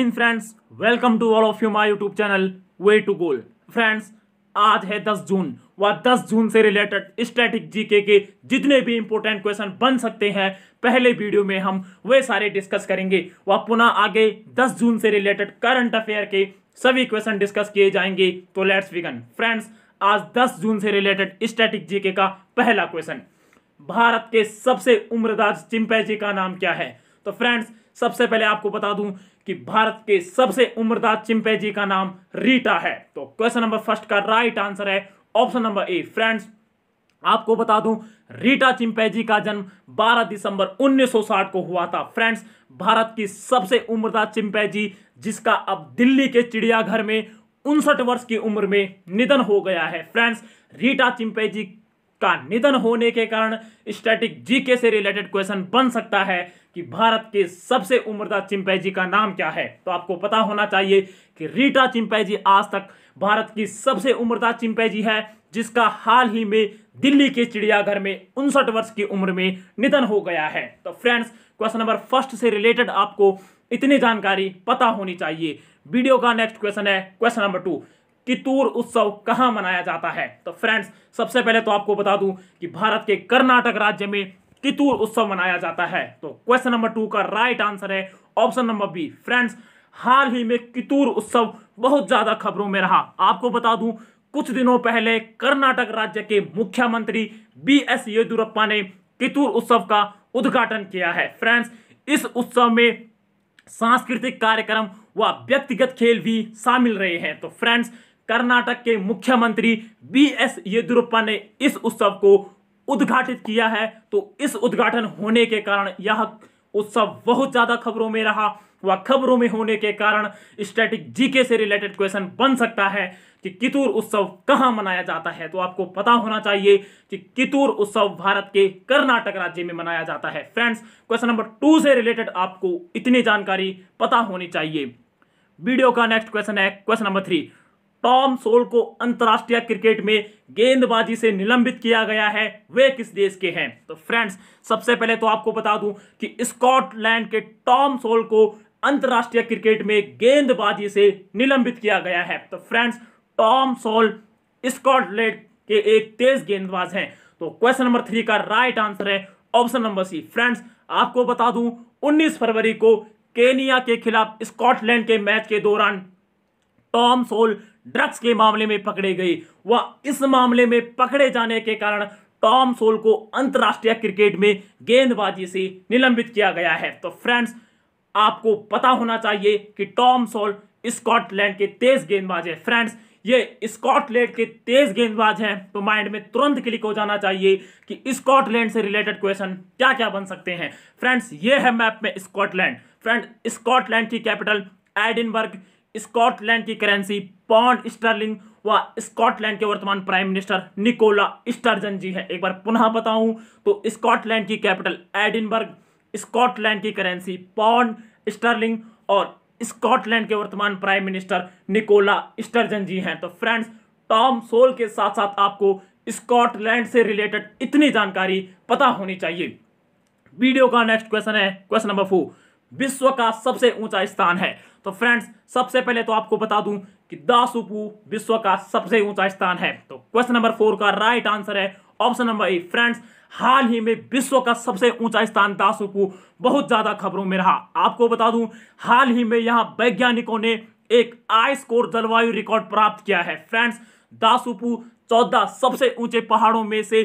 Hind friends welcome to all of you my YouTube channel way to goal friends आज है 10 जून व 10 जून से related static GK के जितने भी इंपॉर्टेंट क्वेश्चन बन सकते हैं पहले वीडियो में हम वे सारे डिस्कस करेंगे व पुनः आगे 10 जून से रिलेटेड करंट अफेयर के सभी क्वेश्चन डिस्कस किए जाएंगे तो लेट्स विगन फ्रेंड्स आज दस जून से रिलेटेड स्टैटिक जीके का पहला क्वेश्चन भारत के सबसे उम्रदार चिंपैजी का नाम क्या है तो फ्रेंड्स सबसे पहले आपको बता दूं कि भारत के सबसे उम्रदार चिंपैजी का नाम रीटा है तो क्वेश्चन नंबर फर्स्ट का राइट आंसर है ऑप्शन नंबर ए फ्रेंड्स आपको बता दूं रीटा चिंपैजी का जन्म 12 दिसंबर 1960 को हुआ था फ्रेंड्स भारत की सबसे उम्रदार चिंपैजी जिसका अब दिल्ली के चिड़ियाघर में उनसठ वर्ष की उम्र में निधन हो गया है फ्रेंड्स रीटा चिंपैजी का निधन होने के कारण स्टैटिक जीके से रिलेटेड क्वेश्चन बन सकता है कि भारत के सबसे उम्रदा चिंपैजी का नाम क्या है तो आपको पता होना चाहिए कि रीटा चिंपैजी आज तक भारत की सबसे उम्रदा चिंपैजी है जिसका हाल ही में दिल्ली के चिड़ियाघर में उनसठ वर्ष की उम्र में निधन हो गया है तो फ्रेंड्स क्वेश्चन नंबर फर्स्ट से रिलेटेड आपको इतनी जानकारी पता होनी चाहिए वीडियो का नेक्स्ट क्वेश्चन है क्वेश्चन नंबर टू कितूर उत्सव कहाँ मनाया जाता है तो फ्रेंड्स सबसे पहले तो आपको बता दूं कि भारत के कर्नाटक राज्य में कितूर उत्सव मनाया जाता है तो क्वेश्चन नंबर टू का राइट आंसर है ऑप्शन नंबर बी फ्रेंड्स हाल ही में कितूर उत्सव बहुत ज्यादा खबरों में रहा आपको बता दूं कुछ दिनों पहले कर्नाटक राज्य के मुख्यमंत्री बी एस येदुरप्पा ने कितूर उत्सव का उद्घाटन किया है फ्रेंड्स इस उत्सव में सांस्कृतिक कार्यक्रम व व्यक्तिगत खेल भी शामिल रहे हैं तो फ्रेंड्स कर्नाटक के मुख्यमंत्री बी एस येदुरप्पा ने इस उत्सव को उद्घाटित किया है तो इस उद्घाटन होने के कारण यह उत्सव बहुत ज्यादा खबरों में रहा व खबरों में होने के कारण स्टैटिक जीके से रिलेटेड क्वेश्चन बन सकता है कि कितूर उत्सव कहाँ मनाया जाता है तो आपको पता होना चाहिए कि कितूर उत्सव भारत के कर्नाटक राज्य में मनाया जाता है फ्रेंड्स क्वेश्चन नंबर टू से रिलेटेड आपको इतनी जानकारी पता होनी चाहिए वीडियो का नेक्स्ट क्वेश्चन है question number three Tom Sole को अंतरराष्ट्रीय क्रिकेट में गेंदबाजी से निलंबित किया गया है वे किस देश के हैं तो फ्रेंड्स सबसे पहले तो आपको बता दूं कि स्कॉटलैंड के टॉम सोल को अंतरराष्ट्रीय क्रिकेट में गेंदबाजी से निलंबित किया गया है तो फ्रेंड्स टॉम सोल स्कॉटलैंड के एक तेज गेंदबाज हैं तो क्वेश्चन नंबर थ्री का राइट आंसर है ऑप्शन नंबर सी फ्रेंड्स आपको बता दूं उन्नीस फरवरी को केनिया के खिलाफ स्कॉटलैंड के मैच के दौरान टॉम सोल ड्रग्स के मामले में पकड़े गई वह इस मामले में पकड़े जाने के कारण टॉम सोल को अंतर्राष्ट्रीय क्रिकेट में गेंदबाजी से निलंबित किया गया है तो फ्रेंड्स आपको पता होना चाहिए कि टॉम सोल स्कॉटलैंड के तेज गेंदबाज है फ्रेंड्स ये स्कॉटलैंड के तेज गेंदबाज हैं तो माइंड में तुरंत क्लिक हो जाना चाहिए कि स्कॉटलैंड से रिलेटेड क्वेश्चन क्या क्या बन सकते हैं फ्रेंड्स ये है मैप में स्कॉटलैंड फ्रेंड स्कॉटलैंड की कैपिटल एडिनबर्ग स्कॉटलैंड की करेंसी पॉन्ड स्टर्लिंग व स्कॉटलैंड के वर्तमान prime minister Nicola Sturgeon ji है एक बार पुनः बताऊं तो स्कॉटलैंड की कैपिटल एडिनबर्ग स्कॉटलैंड की करेंसी पॉन्ड स्टर्लिंग और स्कॉटलैंड के वर्तमान prime minister Nicola Sturgeon ji हैं तो फ्रेंड्स टॉम सोल के साथ साथ आपको स्कॉटलैंड से रिलेटेड इतनी जानकारी पता होनी चाहिए वीडियो का नेक्स्ट क्वेश्चन है क्वेश्चन नंबर फोर विश्व का सबसे ऊंचा स्थान है तो फ्रेंड्स सबसे पहले तो आपको बता दूं कि दासुपु विश्व का सबसे ऊंचा स्थान है तो क्वेश्चन नंबर फोर का राइट आंसर है ऑप्शन नंबर ए फ्रेंड्स हाल ही में विश्व का सबसे ऊंचा स्थान दासुपु बहुत ज्यादा खबरों में रहा आपको बता दूं हाल ही में यहां वैज्ञानिकों ने एक आइस कोर जलवायु रिकॉर्ड प्राप्त किया है फ्रेंड्स दासुपु चौदह सबसे ऊंचे पहाड़ों में से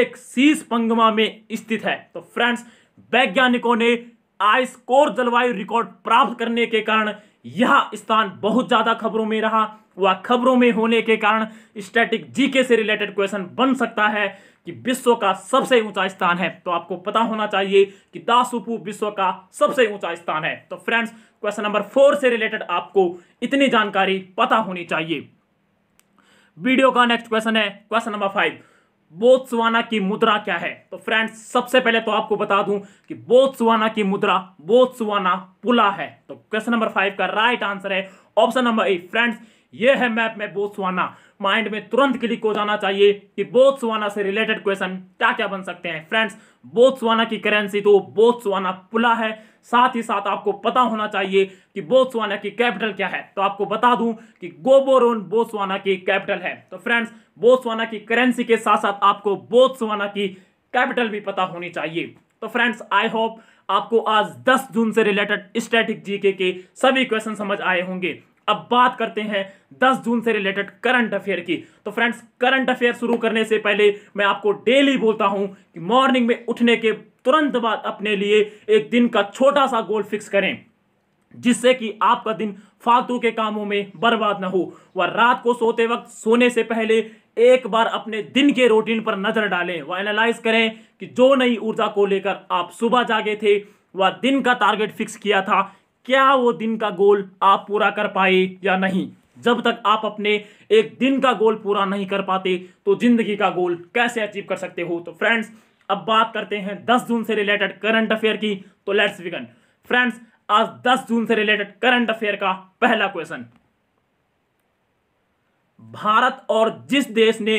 एक शीश पंगमा में स्थित है तो फ्रेंड्स वैज्ञानिकों ने आइस कोर जलवायु रिकॉर्ड प्राप्त करने के कारण यह स्थान बहुत ज्यादा खबरों में रहा वह खबरों में होने के कारण स्टैटिक जीके से रिलेटेड क्वेश्चन बन सकता है कि विश्व का सबसे ऊंचा स्थान है तो आपको पता होना चाहिए कि दासुपू विश्व का सबसे ऊंचा स्थान है तो फ्रेंड्स क्वेश्चन नंबर फोर से रिलेटेड आपको इतनी जानकारी पता होनी चाहिए वीडियो का नेक्स्ट क्वेश्चन है क्वेश्चन नंबर फाइव बोत्सवाना की मुद्रा क्या है तो फ्रेंड्स सबसे पहले तो आपको बता दूं कि बोत्सवाना की मुद्रा बोत्सवाना पुला है तो क्वेश्चन नंबर फाइव का राइट आंसर है ऑप्शन नंबर ए फ्रेंड्स ये है मैप में बोत्सवाना माइंड में तुरंत क्लिक हो जाना चाहिए कि बोत्सवाना से रिलेटेड क्वेश्चन क्या क्या बन सकते हैं फ्रेंड्स बोत्सवाना की करेंसी तो बोत्सवाना पुला है साथ ही साथ आपको पता होना चाहिए कि बोत्सवाना की कैपिटल क्या है तो आपको बता दूं कि गोबोरोन बोत्सवाना की कैपिटल है तो फ्रेंड्स बोत्सवाना की करेंसी के साथ साथ आपको बोत्सवाना की कैपिटल भी पता होनी चाहिए तो फ्रेंड्स आई होप आपको आज 10 जून से रिलेटेड स्टैटिक जीके के सभी क्वेश्चन समझ आए होंगे अब बात करते हैं 10 जून से रिलेटेड करंट अफेयर की तो फ्रेंड्स करंट अफेयर शुरू करने से पहले मैं आपको डेली बोलता हूं कि मॉर्निंग में उठने के तुरंत बाद अपने लिए एक दिन का छोटा सा गोल फिक्स करें जिससे कि आपका दिन फालतू के कामों में बर्बाद ना हो वह रात को सोते वक्त सोने से पहले एक बार अपने दिन के रूटीन पर नजर डालें वह एनालाइज करें कि जो नई ऊर्जा को लेकर आप सुबह जागे थे वह दिन का टारगेट फिक्स किया था क्या वो दिन का गोल आप पूरा कर पाए या नहीं जब तक आप अपने एक दिन का गोल पूरा नहीं कर पाते तो जिंदगी का गोल कैसे अचीव कर सकते हो तो फ्रेंड्स अब बात करते हैं 10 जून से रिलेटेड करंट अफेयर की तो लेट्स बिगन फ्रेंड्स आज 10 जून से रिलेटेड करंट अफेयर का पहला क्वेश्चन भारत और जिस देश ने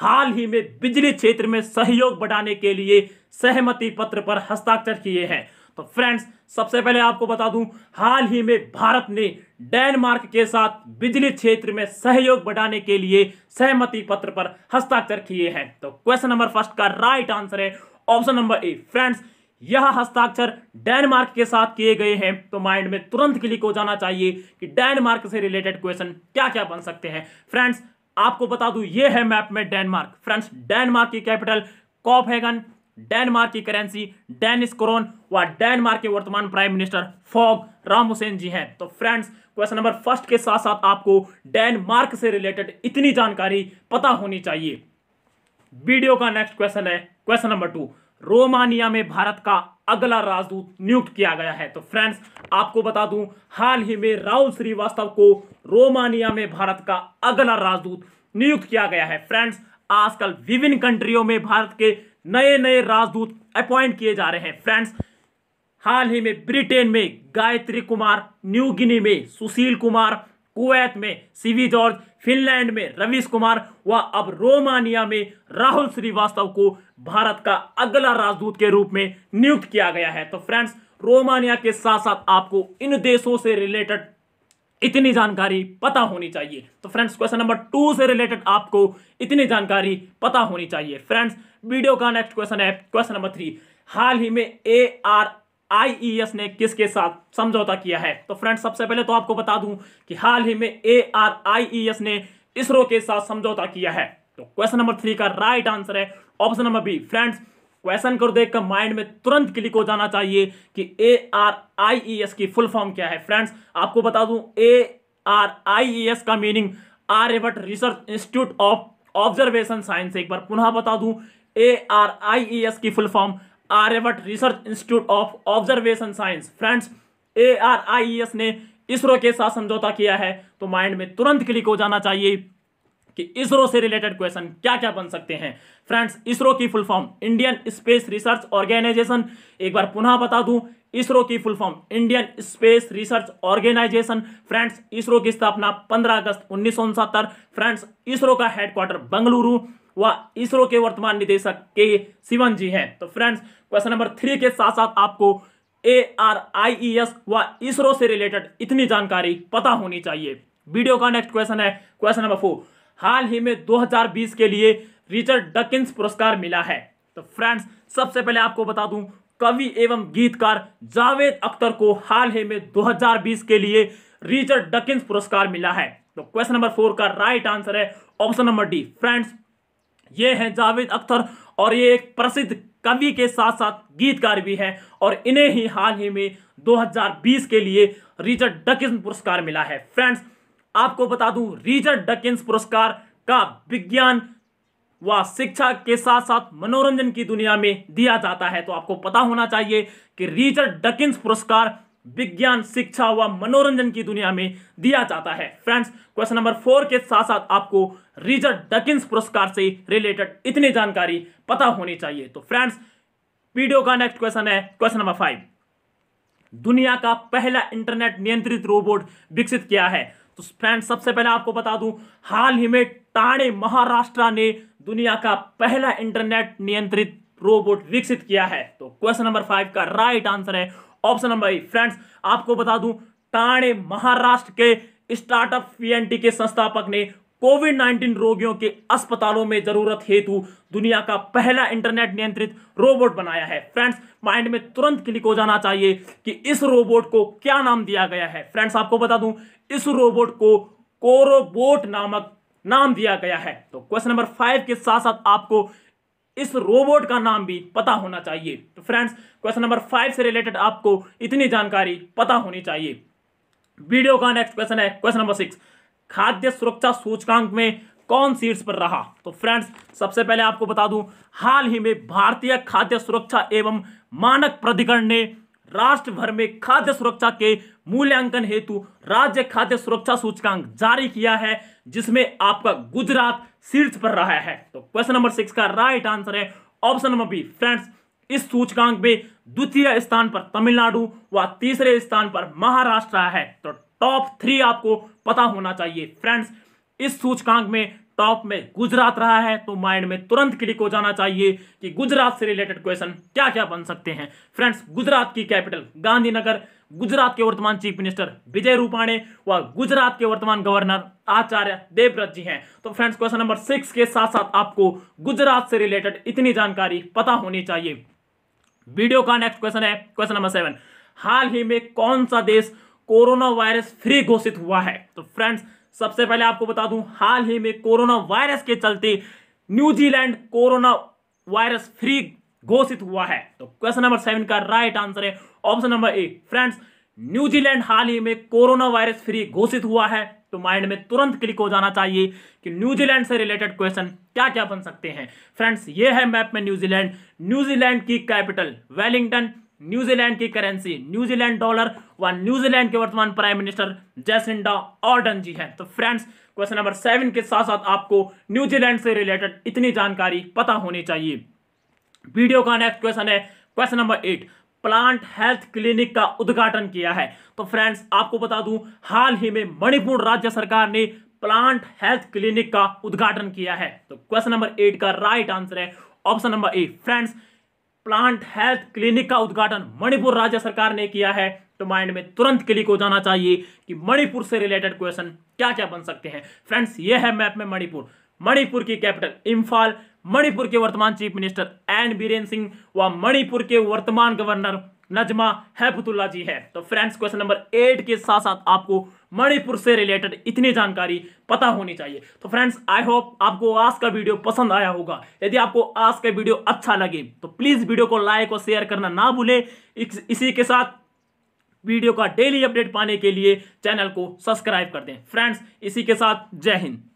हाल ही में बिजली क्षेत्र में सहयोग बढ़ाने के लिए सहमति पत्र पर हस्ताक्षर किए हैं तो फ्रेंड्स सबसे पहले आपको बता दूं हाल ही में भारत ने डेनमार्क के साथ बिजली क्षेत्र में सहयोग बढ़ाने के लिए सहमति पत्र पर हस्ताक्षर किए हैं तो क्वेश्चन नंबर फर्स्ट का राइट आंसर है ऑप्शन नंबर ए फ्रेंड्स यह हस्ताक्षर डेनमार्क के साथ किए गए हैं तो माइंड में तुरंत क्लिक हो जाना चाहिए कि डेनमार्क से रिलेटेड क्वेश्चन क्या क्या बन सकते हैं फ्रेंड्स आपको बता दूं ये है मैप में डेनमार्क फ्रेंड्स डेनमार्क की कैपिटल हैगन डेनमार्क की करेंसी डेनिस क्रोन व डेनमार्क के वर्तमान prime minister Fogh Rasmussen ji हैं तो फ्रेंड्स क्वेश्चन नंबर फर्स्ट के साथ साथ आपको डेनमार्क से रिलेटेड इतनी जानकारी पता होनी चाहिए वीडियो का नेक्स्ट क्वेश्चन है क्वेश्चन नंबर टू रोमानिया में भारत का अगला राजदूत नियुक्त किया गया है तो फ्रेंड्स आपको बता दूं हाल ही में राहुल श्रीवास्तव को रोमानिया में भारत का अगला राजदूत नियुक्त किया गया है फ्रेंड्स आजकल विभिन्न कंट्रियों में भारत के नए नए राजदूत अपॉइंट किए जा रहे हैं फ्रेंड्स हाल ही में ब्रिटेन में गायत्री कुमार न्यू गिनी में सुशील कुमार कुवैत में सीवी जॉर्ज फिनलैंड में रवीश कुमार व अब रोमानिया में राहुल श्रीवास्तव को भारत का अगला राजदूत के रूप में नियुक्त किया गया है तो फ्रेंड्स रोमानिया के साथ साथ आपको इन देशों से रिलेटेड इतनी जानकारी पता होनी चाहिए तो फ्रेंड्स क्वेश्चन नंबर टू से रिलेटेड आपको इतनी जानकारी पता होनी चाहिए फ्रेंड्स वीडियो का नेक्स्ट क्वेश्चन है क्वेश्चन नंबर थ्री हाल ही में ए आर आई ने किसके साथ समझौता किया है तो फ्रेंड्स सबसे पहले तो आपको बता दूं कि हाल ही में ए आर आई ने इसरो के साथ समझौता किया है तो क्वेश्चन नंबर थ्री का राइट आंसर है option number B friends question को देखकर माइंड में तुरंत क्लिक हो जाना चाहिए कि A R I E S की फुल फॉर्म क्या है फ्रेंड्स आपको बता दूं A R I E S का meaning Aryabhatta research institute of observation science एक बार पुनः बता दूं A R I E S की full form Aryabhatta research institute of observation science friends A R I E S ने इसरो के साथ समझौता किया है तो माइंड में तुरंत क्लिक हो जाना चाहिए कि इसरो से रिलेटेड क्वेश्चन क्या क्या बन सकते हैं फ्रेंड्स इसरो की full form Indian space research organisation एक बार पुनः बता दूं इसरो की full form Indian space research organisation friends ISRO की स्थापना 15 अगस्त उन्नीस फ्रेंड्स इसरो का हेडक्वार्टर बंगलुरु व इसरो के वर्तमान निदेशक के सिवन जी हैं तो फ्रेंड्स क्वेश्चन नंबर थ्री के साथ साथ आपको ए आर आई ई एस व इसरो से रिलेटेड इतनी जानकारी पता होनी चाहिए वीडियो का नेक्स्ट क्वेश्चन है क्वेश्चन नंबर फोर हाल ही में 2020 के लिए रिचर्ड डकिंस पुरस्कार मिला है तो फ्रेंड्स सबसे पहले आपको बता दूं कवि एवं गीतकार जावेद अख्तर को हाल ही में 2020 के लिए रिचर्ड डकिंस पुरस्कार मिला है तो क्वेश्चन नंबर फोर का राइट आंसर है ऑप्शन नंबर डी फ्रेंड्स ये है जावेद अख्तर और ये एक प्रसिद्ध कवि के साथ साथ गीतकार भी हैं और इन्हें ही हाल ही में 2020 के लिए रिचर्ड डकिन पुरस्कार मिला है फ्रेंड्स आपको बता दूं रीजर डकिंस पुरस्कार का विज्ञान व शिक्षा के साथ साथ मनोरंजन की दुनिया में दिया जाता है तो आपको पता होना चाहिए कि रीजर डकिंस पुरस्कार विज्ञान शिक्षा व मनोरंजन की दुनिया में दिया जाता है फ्रेंड्स क्वेश्चन नंबर फोर के साथ साथ आपको रीजर डकिंस पुरस्कार से रिलेटेड इतनी जानकारी पता होनी चाहिए तो फ्रेंड्स वीडियो का नेक्स्ट क्वेश्चन है क्वेश्चन नंबर फाइव दुनिया का पहला इंटरनेट नियंत्रित रोबोट विकसित किया है तो फ्रेंड्स सबसे पहले आपको बता दूं हाल ही में टाणे महाराष्ट्र ने दुनिया का पहला इंटरनेट नियंत्रित रोबोट विकसित किया है तो क्वेश्चन नंबर फाइव का राइट आंसर है ऑप्शन नंबर ए फ्रेंड्स आपको बता दूं टाणे महाराष्ट्र के स्टार्टअप पीएनटी के संस्थापक ने कोविड 19 रोगियों के अस्पतालों में जरूरत हेतु दुनिया का पहला इंटरनेट नियंत्रित रोबोट बनाया है फ्रेंड्स माइंड में तुरंत क्लिक हो जाना चाहिए कि इस रोबोट को क्या नाम दिया गया है फ्रेंड्स आपको बता दूं इस रोबोट को कोरोबोट नामक नाम दिया गया है तो क्वेश्चन नंबर फाइव के साथ साथ आपको इस रोबोट का नाम भी पता होना चाहिए तो फ्रेंड्स क्वेश्चन नंबर फाइव से रिलेटेड आपको इतनी जानकारी पता होनी चाहिए वीडियो का नेक्स्ट क्वेश्चन है क्वेश्चन नंबर सिक्स खाद्य सुरक्षा सूचकांक में कौन शीर्ष पर रहा तो फ्रेंड्स सबसे पहले आपको बता दूं हाल ही में भारतीय खाद्य सुरक्षा एवं मानक प्राधिकरण ने राष्ट्र भर में खाद्य सुरक्षा के मूल्यांकन हेतु राज्य खाद्य सुरक्षा सूचकांक जारी किया है जिसमें आपका गुजरात शीर्ष पर रहा है तो क्वेश्चन नंबर सिक्स का राइट आंसर है ऑप्शन नंबर बी फ्रेंड्स इस सूचकांक में द्वितीय स्थान पर तमिलनाडु व तीसरे स्थान पर महाराष्ट्र है तो टॉप थ्री आपको पता होना चाहिए फ्रेंड्स इस सूचकांक में टॉप में गुजरात रहा है तो माइंड में तुरंत क्लिक हो जाना चाहिए कि गुजरात से रिलेटेड क्वेश्चन क्या क्या बन सकते हैं फ्रेंड्स गुजरात की कैपिटल गांधीनगर गुजरात के वर्तमान चीफ मिनिस्टर विजय रूपाणे व गुजरात के वर्तमान गवर्नर आचार्य देवव्रत जी हैं तो फ्रेंड्स क्वेश्चन नंबर सिक्स के साथ साथ आपको गुजरात से रिलेटेड इतनी जानकारी पता होनी चाहिए वीडियो का नेक्स्ट क्वेश्चन है क्वेश्चन नंबर सेवन हाल ही में कौन सा देश कोरोना वायरस फ्री घोषित हुआ है तो फ्रेंड्स सबसे पहले आपको बता दूं हाल ही में कोरोना वायरस के चलते न्यूजीलैंड कोरोना वायरस फ्री घोषित हुआ है तो क्वेश्चन नंबर सेवन का राइट आंसर है option number A friends New Zealand हाल ही में कोरोना वायरस फ्री घोषित हुआ है तो माइंड में तुरंत क्लिक हो जाना चाहिए कि न्यूजीलैंड से रिलेटेड क्वेश्चन क्या क्या बन सकते हैं फ्रेंड्स ये है मैप में न्यूजीलैंड न्यूजीलैंड की कैपिटल वेलिंगटन न्यूजीलैंड की करेंसी न्यूजीलैंड डॉलर व न्यूजीलैंड के वर्तमान prime minister Jacinda Ardern ji है तो फ्रेंड्स क्वेश्चन नंबर सेवन के साथ साथ आपको न्यूजीलैंड से रिलेटेड इतनी जानकारी पता होनी चाहिए वीडियो का नेक्स्ट क्वेश्चन है question number eight plant health clinic का उद्घाटन किया है तो फ्रेंड्स आपको बता दूं हाल ही में मणिपुर राज्य सरकार ने प्लांट हेल्थ क्लिनिक का उद्घाटन किया है तो क्वेश्चन नंबर एट का राइट आंसर है option number A friends plant health clinic का उद्घाटन मणिपुर राज्य सरकार ने किया है तो माइंड में तुरंत क्लिक हो जाना चाहिए कि मणिपुर से रिलेटेड क्वेश्चन क्या क्या बन सकते हैं फ्रेंड्स ये है मैप में मणिपुर मणिपुर की कैपिटल इम्फाल मणिपुर के वर्तमान chief minister N Biren Singh व मणिपुर के वर्तमान गवर्नर नजमा हैबतुल्ला जी है तो फ्रेंड्स क्वेश्चन नंबर एट के साथ साथ आपको मणिपुर से रिलेटेड इतनी जानकारी पता होनी चाहिए तो फ्रेंड्स आई होप आपको आज का वीडियो पसंद आया होगा यदि आपको आज का वीडियो अच्छा लगे तो प्लीज़ वीडियो को लाइक और शेयर करना ना भूले इस, इसी के साथ वीडियो का डेली अपडेट पाने के लिए चैनल को सब्सक्राइब कर दें फ्रेंड्स इसी के साथ जय हिंद